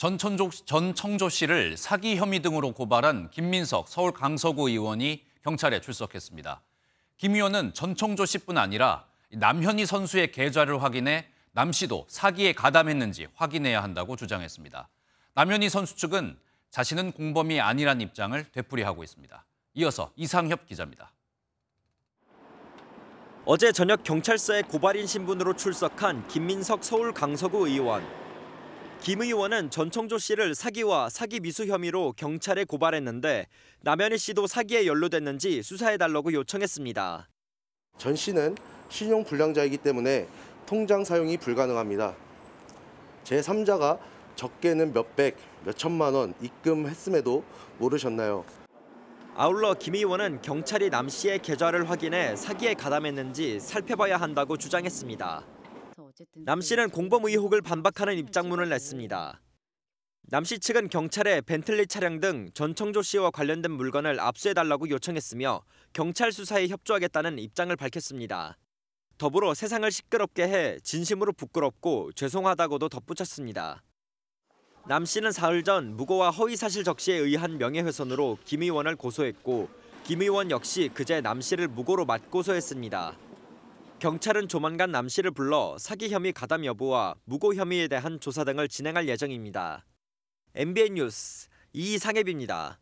전천조, 전청조 씨를 사기 혐의 등으로 고발한 김민석 서울 강서구 의원이 경찰에 출석했습니다. 김 의원은 전청조 씨뿐 아니라 남현희 선수의 계좌를 확인해 남 씨도 사기에 가담했는지 확인해야 한다고 주장했습니다. 남현희 선수 측은 자신은 공범이 아니란 입장을 되풀이하고 있습니다. 이어서 이상협 기자입니다. 어제 저녁 경찰서에 고발인 신분으로 출석한 김민석 서울 강서구 의원. 김 의원은 전청조 씨를 사기와 사기 미수 혐의로 경찰에 고발했는데 남현희 씨도 사기에 연루됐는지 수사해달라고 요청했습니다. 전 씨는 신용 불량자이기 때문에 통장 사용이 불가능합니다. 제3자가 적게는 몇백, 몇천만 원 입금했음에도 모르셨나요? 아울러 김 의원은 경찰이 남 씨의 계좌를 확인해 사기에 가담했는지 살펴봐야 한다고 주장했습니다. 남 씨는 공범 의혹을 반박하는 입장문을 냈습니다. 남 씨 측은 경찰에 벤틀리 차량 등 전청조 씨와 관련된 물건을 압수해달라고 요청했으며 경찰 수사에 협조하겠다는 입장을 밝혔습니다. 더불어 세상을 시끄럽게 해 진심으로 부끄럽고 죄송하다고도 덧붙였습니다. 남 씨는 사흘 전 무고와 허위사실 적시에 의한 명예훼손으로 김 의원을 고소했고 김 의원 역시 그제 남 씨를 무고로 맞고소했습니다. 경찰은 조만간 남 씨를 불러 사기 혐의 가담 여부와 무고 혐의에 대한 조사 등을 진행할 예정입니다. MBN 뉴스 이상엽입니다.